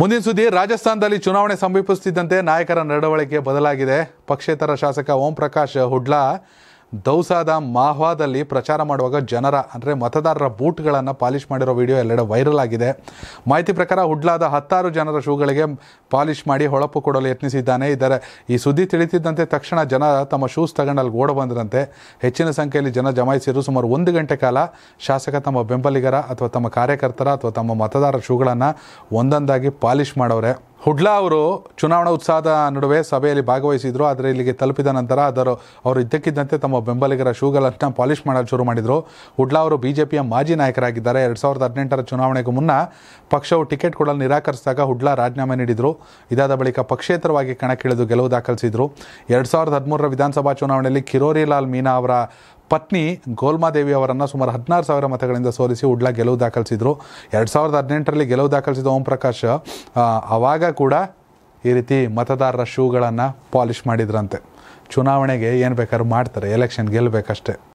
ಮುಂದಿನ ಸುದ್ದಿ ರಾಜಸ್ಥಾನದಲ್ಲಿ ಚುನಾವಣೆ ಸಮೀಪಿಸುತ್ತಿದ್ದಂತೆ ನಾಯಕರ ನಡವಳಿಕೆ ಬದಲಾಗಿದೆ ಪಕ್ಷೇತರ ಶಾಸಕ ಓಂ ಪ್ರಕಾಶ್ ಹುಡ್ಲಾ ದೌಸಾದ ಮಾಹ್ವಾದಲ್ಲಿ ಪ್ರಚಾರ ಮಾಡುವಾಗ ಜನರ ಅಂದರೆ ಮತದಾರರ ಬೂಟ್ಗಳನ್ನು ಪಾಲಿಷ್ ಮಾಡಿರೋ ವಿಡಿಯೋ ಎಲ್ಲೆಡೆ ವೈರಲ್ ಆಗಿದೆ ಮಾಹಿತಿ ಪ್ರಕಾರ ಹುಡ್ಲಾದ ಹತ್ತಾರು ಜನರ ಶೂಗಳಿಗೆ ಪಾಲಿಷ್ ಮಾಡಿ ಹೊಳಪು ಕೊಡಲು ಯತ್ನಿಸಿದ್ದಾನೆ ಇದರ ಈ ಸುದ್ದಿ ತಿಳಿತಿದ್ದಂತೆ ತಕ್ಷಣ ಜನ ತಮ್ಮ ಶೂಸ್ ತಗೊಂಡಲ್ಲಿ ಓಡ ಬಂದರಂತೆ ಹೆಚ್ಚಿನ ಸಂಖ್ಯೆಯಲ್ಲಿ ಜನ ಜಮಾಯಿಸಿರು ಸುಮಾರು ಒಂದು ಗಂಟೆ ಕಾಲ ಶಾಸಕ ತಮ್ಮ ಬೆಂಬಲಿಗರ ಅಥವಾ ತಮ್ಮ ಕಾರ್ಯಕರ್ತರ ಅಥವಾ ತಮ್ಮ ಮತದಾರರ ಶೂಗಳನ್ನು ಒಂದೊಂದಾಗಿ ಪಾಲಿಷ್ ಮಾಡೋರೆ ಹುಡ್ಲಾ ಅವರು ಚುನಾವಣಾ ಉತ್ಸಾಹದ ನಡುವೆ ಸಭೆಯಲ್ಲಿ ಭಾಗವಹಿಸಿದ್ರು ಆದರೆ ಇಲ್ಲಿಗೆ ತಲುಪಿದ ನಂತರ ಅದರ ಅವರು ಇದ್ದಕ್ಕಿದ್ದಂತೆ ತಮ್ಮ ಬೆಂಬಲಿಗರ ಶೂಗಳನ್ನು ಪಾಲಿಷ್ ಮಾಡಲು ಶುರು ಮಾಡಿದರು ಹುಡ್ಲಾ ಅವರು ಬಿಜೆಪಿಯ ಮಾಜಿ ನಾಯಕರಾಗಿದ್ದಾರೆ ಎರಡು ಸಾವಿರದ ಹದಿನೆಂಟರ ಚುನಾವಣೆಗೂ ಮುನ್ನ ಪಕ್ಷವು ಟಿಕೆಟ್ ಕೊಡಲು ನಿರಾಕರಿಸಿದಾಗ ಹುಡ್ಲಾ ರಾಜೀನಾಮೆ ನೀಡಿದರು ಇದಾದ ಬಳಿಕ ಪಕ್ಷೇತರವಾಗಿ ಕಣಕ್ಕಿಳಿದು ಗೆಲುವು ದಾಖಲಿಸಿದರು ಎರಡು ಸಾವಿರದ ಹದಿಮೂರರ ವಿಧಾನಸಭಾ ಚುನಾವಣೆಯಲ್ಲಿ ಕಿರೋರಿಲಾಲ್ ಮೀನಾ ಅವರ ಪತ್ನಿ ಗೋಲ್ಮಾದೇವಿ ಅವರನ್ನು ಸುಮಾರು ಹದಿನಾರು ಸಾವಿರ ಮತಗಳಿಂದ ಸೋಲಿಸಿ ಉಡ್ಲ ಗೆಲುವು ದಾಖಲಿಸಿದರು ಎರಡು ಸಾವಿರದ ಹದಿನೆಂಟರಲ್ಲಿ ಗೆಲುವು ದಾಖಲಿಸಿದ ಓಂ ಪ್ರಕಾಶ್ ಆವಾಗ ಕೂಡ ಈ ರೀತಿ ಮತದಾರರ ಶೂಗಳನ್ನು ಪಾಲಿಷ್ ಮಾಡಿದ್ರಂತೆ ಚುನಾವಣೆಗೆ ಏನು ಬೇಕಾದ್ರೂ ಮಾಡ್ತಾರೆ ಎಲೆಕ್ಷನ್ ಗೆಲ್ಲಬೇಕಷ್ಟೇ